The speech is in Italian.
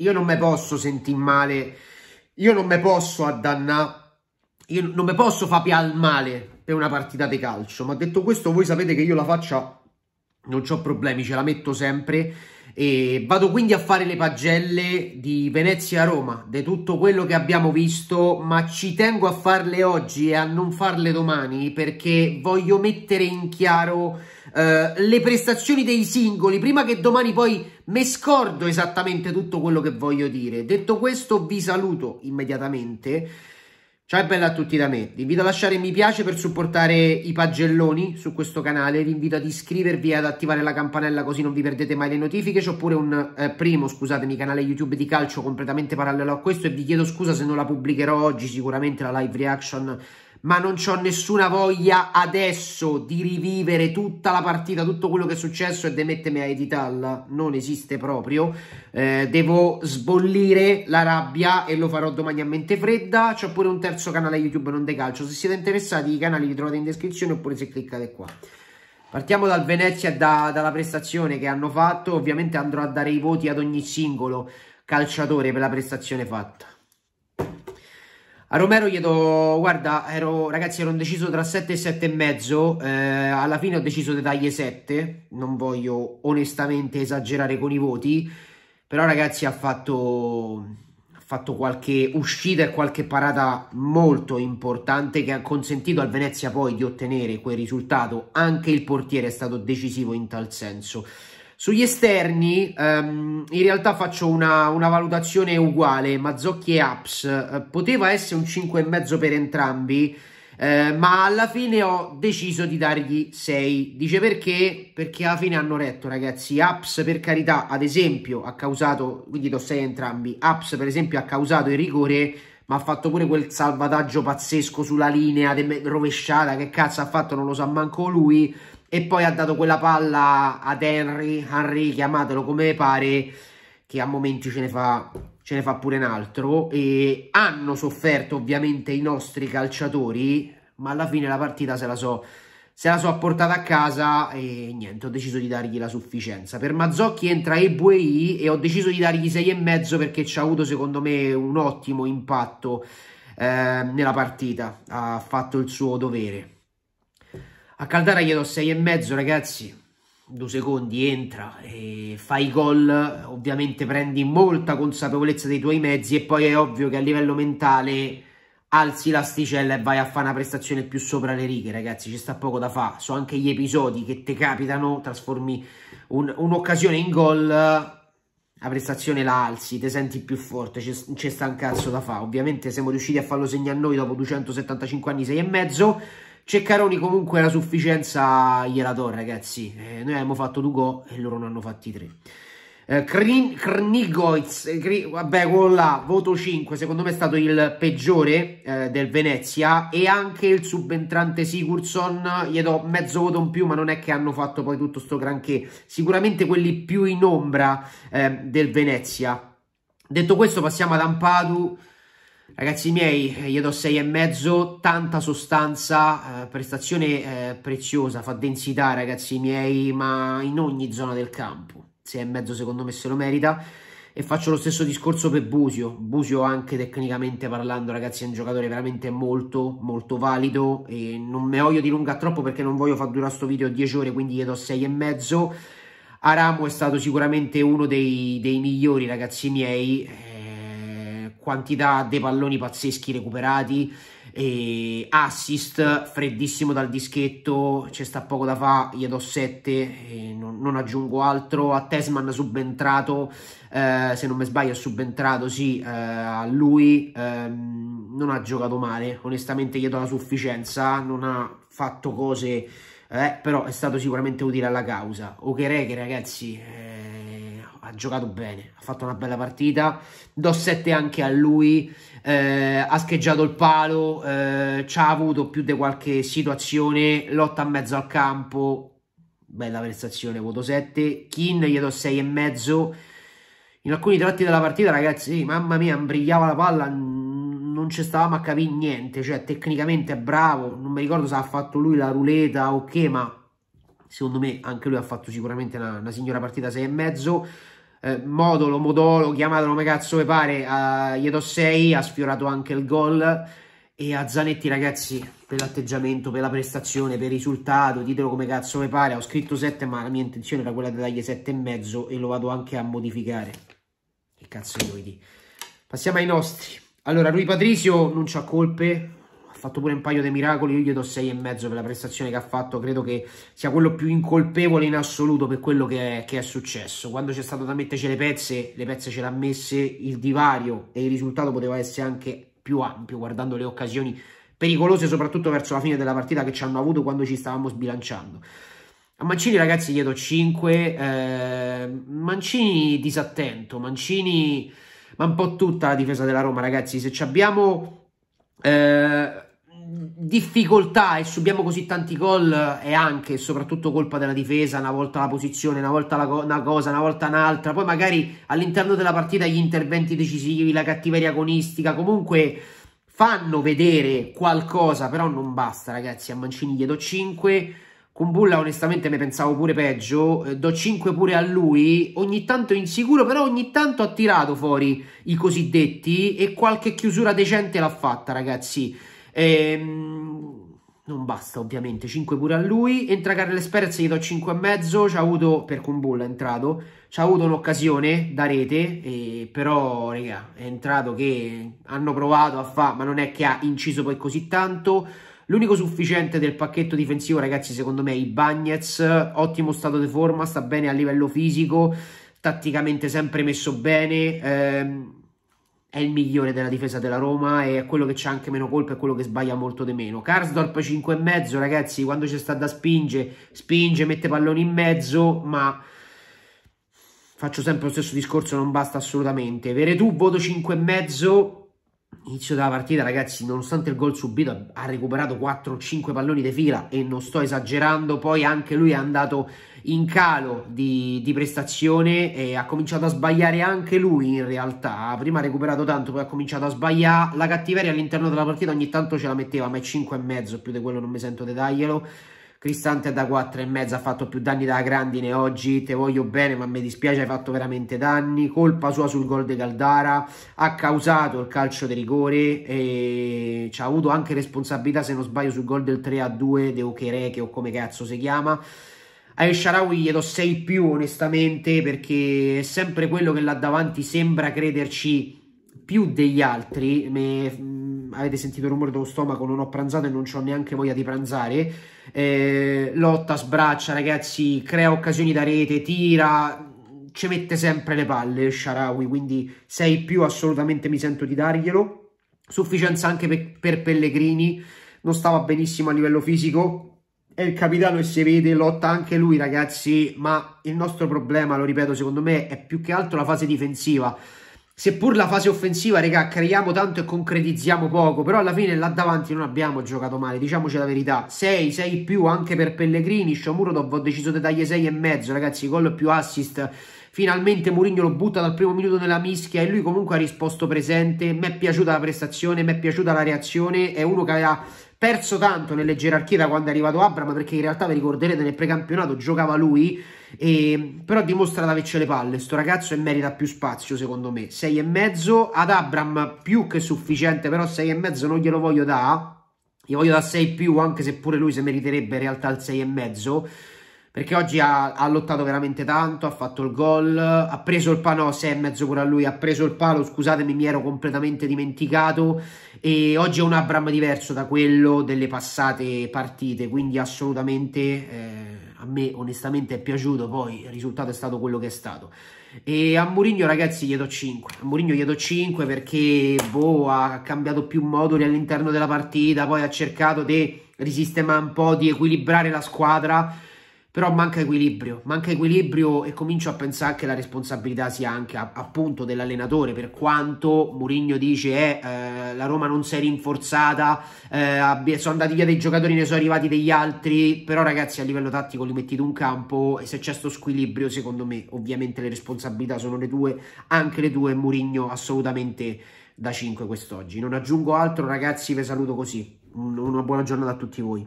Io non mi posso sentire male, io non mi posso addannare, io non mi posso far pial male per una partita di calcio. Ma detto questo, voi sapete che io la faccio non ho problemi, ce la metto sempre. E vado quindi a fare le pagelle di Venezia-Roma, di tutto quello che abbiamo visto, ma ci tengo a farle oggi e a non farle domani perché voglio mettere in chiaro eh, le prestazioni dei singoli, prima che domani poi me scordo esattamente tutto quello che voglio dire. Detto questo vi saluto immediatamente. Ciao e bella a tutti da me, vi invito a lasciare mi piace per supportare i pagelloni su questo canale, vi invito ad iscrivervi e ad attivare la campanella così non vi perdete mai le notifiche, c'è pure un eh, primo, scusatemi, canale YouTube di calcio completamente parallelo a questo e vi chiedo scusa se non la pubblicherò oggi, sicuramente la live reaction ma non ho nessuna voglia adesso di rivivere tutta la partita, tutto quello che è successo e di mettermi a editarla, non esiste proprio. Eh, devo sbollire la rabbia e lo farò domani a mente fredda. C'ho pure un terzo canale YouTube non de calcio. Se siete interessati, i canali li trovate in descrizione oppure se cliccate qua. Partiamo dal Venezia e da, dalla prestazione che hanno fatto. Ovviamente andrò a dare i voti ad ogni singolo calciatore per la prestazione fatta. A Romero gli do, guarda, ero, ragazzi ero indeciso tra 7 e 7 e mezzo, eh, alla fine ho deciso di tagliare 7, non voglio onestamente esagerare con i voti, però ragazzi ha fatto, ha fatto qualche uscita e qualche parata molto importante che ha consentito al Venezia poi di ottenere quel risultato, anche il portiere è stato decisivo in tal senso. Sugli esterni ehm, in realtà faccio una, una valutazione uguale, Mazzocchi e Apps, eh, poteva essere un 5,5 per entrambi, eh, ma alla fine ho deciso di dargli 6. Dice perché? Perché alla fine hanno retto, ragazzi. Apps, per carità, ad esempio, ha causato, quindi do 6 entrambi. Apps, per esempio, ha causato il rigore, ma ha fatto pure quel salvataggio pazzesco sulla linea rovesciata. Che cazzo ha fatto? Non lo sa manco lui e poi ha dato quella palla ad Henry, Henry chiamatelo come pare, che a momenti ce ne fa, ce ne fa pure un altro e hanno sofferto ovviamente i nostri calciatori, ma alla fine la partita se la so se la so portata a casa e niente, ho deciso di dargli la sufficienza. Per Mazzocchi entra Ebuei e ho deciso di dargli 6,5 perché ci ha avuto secondo me un ottimo impatto eh, nella partita, ha fatto il suo dovere. A Caldara gli do 6,5 ragazzi, due secondi entra e fai gol, ovviamente prendi molta consapevolezza dei tuoi mezzi e poi è ovvio che a livello mentale alzi l'asticella e vai a fare una prestazione più sopra le righe ragazzi, ci sta poco da fare, so anche gli episodi che ti capitano, trasformi un'occasione un in gol la prestazione la alzi, ti senti più forte, c'è sta un cazzo da fare. Ovviamente siamo riusciti a farlo segnare noi dopo 275 anni, 6 e mezzo. Ceccaroni comunque la sufficienza gliela do ragazzi, eh, noi abbiamo fatto due gol e loro ne hanno fatti tre. Eh, Krin, eh, vabbè con la voto 5 secondo me è stato il peggiore eh, del Venezia e anche il subentrante Sigurdsson gli do mezzo voto in più ma non è che hanno fatto poi tutto sto granché sicuramente quelli più in ombra eh, del Venezia detto questo passiamo ad Ampadu Ragazzi miei, eh, io do 6 e mezzo, tanta sostanza, eh, prestazione eh, preziosa, fa densità ragazzi miei, ma in ogni zona del campo. 6 e mezzo secondo me se lo merita. E faccio lo stesso discorso per Busio. Busio anche tecnicamente parlando ragazzi è un giocatore veramente molto molto valido e non mi voglio dilungare troppo perché non voglio far durare sto video 10 ore quindi gli do 6 e 6,5. Aramo è stato sicuramente uno dei, dei migliori ragazzi miei eh, quantità dei palloni pazzeschi recuperati, e assist freddissimo dal dischetto, c'è sta poco da fa, gli do 7, non, non, aggiungo altro, a Tesman subentrato, eh, se non mi sbaglio subentrato, sì, eh, a lui eh, non ha giocato male, onestamente gli do la sufficienza, non ha fatto cose, eh, però è stato sicuramente utile alla causa. Ok, ragazzi eh, ha giocato bene, ha fatto una bella partita, do 7 anche a lui, eh, ha scheggiato il palo, eh, ci ha avuto più di qualche situazione, lotta a mezzo al campo, bella prestazione, voto 7, Kin gli do 6,5. in alcuni tratti della partita ragazzi, mamma mia, brigliava la palla, non ci stavamo a capire niente, cioè tecnicamente è bravo, non mi ricordo se ha fatto lui la ruleta o che, ma secondo me anche lui ha fatto sicuramente una, una signora partita 6 e mezzo eh, modulo, modolo, chiamatelo come cazzo vi pare, a Ieto 6 ha sfiorato anche il gol e a Zanetti ragazzi per l'atteggiamento, per la prestazione, per il risultato, ditelo come cazzo vi pare, ho scritto 7 ma la mia intenzione era quella di dargli 7,5 e lo vado anche a modificare. Che cazzo vuoi dire? Passiamo ai nostri. Allora, Rui Patrizio non c'ha colpe, ha fatto pure un paio di miracoli, io gli do 6,5 per la prestazione che ha fatto, credo che sia quello più incolpevole in assoluto per quello che è, che è successo. Quando c'è stato da metterci le pezze, le pezze ce le ha messe, il divario e il risultato poteva essere anche più ampio guardando le occasioni pericolose soprattutto verso la fine della partita che ci hanno avuto quando ci stavamo sbilanciando. A Mancini ragazzi gli do 5, eh, Mancini disattento, Mancini ma un po' tutta la difesa della Roma ragazzi, se ci abbiamo eh, difficoltà e subiamo così tanti gol è anche e soprattutto colpa della difesa, una volta la posizione, una volta la co una cosa, una volta un'altra, poi magari all'interno della partita gli interventi decisivi, la cattiveria agonistica, comunque fanno vedere qualcosa, però non basta ragazzi, a Mancini gli do 5, con Bulla onestamente ne pensavo pure peggio, eh, do 5 pure a lui, ogni tanto insicuro, però ogni tanto ha tirato fuori i cosiddetti e qualche chiusura decente l'ha fatta ragazzi. Ehm... Non basta ovviamente, 5 pure a lui, entra Carles Perez gli do 5,5. ci ha avuto, per Kumbulla è entrato, ci ha avuto un'occasione da rete, e, però raga, è entrato che hanno provato a fare, ma non è che ha inciso poi così tanto, L'unico sufficiente del pacchetto difensivo, ragazzi, secondo me è Ibagnez, ottimo stato di forma, sta bene a livello fisico, tatticamente sempre messo bene, ehm, è il migliore della difesa della Roma e è quello che c'ha anche meno colpa e quello che sbaglia molto di meno. Karsdorp 5,5 ragazzi, quando c'è sta da spinge, spinge, mette palloni in mezzo, ma faccio sempre lo stesso discorso, non basta assolutamente. Veretù voto 5,5 inizio della partita, ragazzi, nonostante il gol subito, ha recuperato 4-5 palloni di fila e non sto esagerando, poi anche lui è andato in calo di, di, prestazione e ha cominciato a sbagliare anche lui in realtà, prima ha recuperato tanto, poi ha cominciato a sbagliare, la cattiveria all'interno della partita ogni tanto ce la metteva, ma è 5 e mezzo, più di quello non mi sento di taglielo. Cristante è da 4,5 ha fatto più danni da Grandine oggi, te voglio bene ma mi dispiace hai fatto veramente danni, colpa sua sul gol di Caldara, ha causato il calcio di rigore e ci ha avuto anche responsabilità se non sbaglio sul gol del 3-2 a di Okereke o come cazzo si chiama. A Esharawi gli do 6 più onestamente perché è sempre quello che là davanti sembra crederci più degli altri, me avete sentito il rumore dello stomaco, non ho pranzato e non ho neanche voglia di pranzare. Eh, lotta, sbraccia, ragazzi, crea occasioni da rete, tira, ci mette sempre le palle Sharawi, quindi sei più assolutamente mi sento di darglielo. Sufficienza anche per, per Pellegrini, non stava benissimo a livello fisico, è il capitano e si vede, lotta anche lui ragazzi, ma il nostro problema, lo ripeto, secondo me è più che altro la fase difensiva seppur la fase offensiva, raga, creiamo tanto e concretizziamo poco, però alla fine là davanti non abbiamo giocato male, diciamoci la verità. 6, 6 più anche per Pellegrini, Sciomuro ho deciso di tagliare 6 e mezzo, ragazzi, gol più assist Finalmente Mourinho lo butta dal primo minuto nella mischia e lui comunque ha risposto presente. Mi è piaciuta la prestazione, mi è piaciuta la reazione. È uno che aveva perso tanto nelle gerarchie da quando è arrivato Abram perché in realtà vi ricorderete nel precampionato giocava lui e... Ehm, però dimostra di averci le palle sto ragazzo e merita più spazio secondo me e mezzo ad Abram più che sufficiente però e mezzo non glielo voglio da gli voglio da 6 più anche se pure lui se meriterebbe in realtà il e mezzo, perché oggi ha, ha, lottato veramente tanto, ha fatto il gol, ha preso il palo, no, sei e mezzo pure a lui, ha preso il palo, scusatemi mi ero completamente dimenticato e oggi è un Abram diverso da quello delle passate partite, quindi assolutamente eh, a me onestamente è piaciuto, poi il risultato è stato quello che è stato. E a Mourinho ragazzi gli do 5, a Mourinho gli do 5 perché boh, ha cambiato più moduli all'interno della partita, poi ha cercato di risistemare un po', di equilibrare la squadra però manca equilibrio, manca equilibrio e comincio a pensare che la responsabilità sia anche appunto dell'allenatore, per quanto Mourinho dice eh, eh, la Roma non si è rinforzata, eh, sono andati via dei giocatori, ne sono arrivati degli altri, però ragazzi a livello tattico li mettete in campo e se c'è questo squilibrio secondo me ovviamente le responsabilità sono le tue, anche le tue Mourinho assolutamente da 5 quest'oggi. Non aggiungo altro ragazzi, vi saluto così, una buona giornata a tutti voi.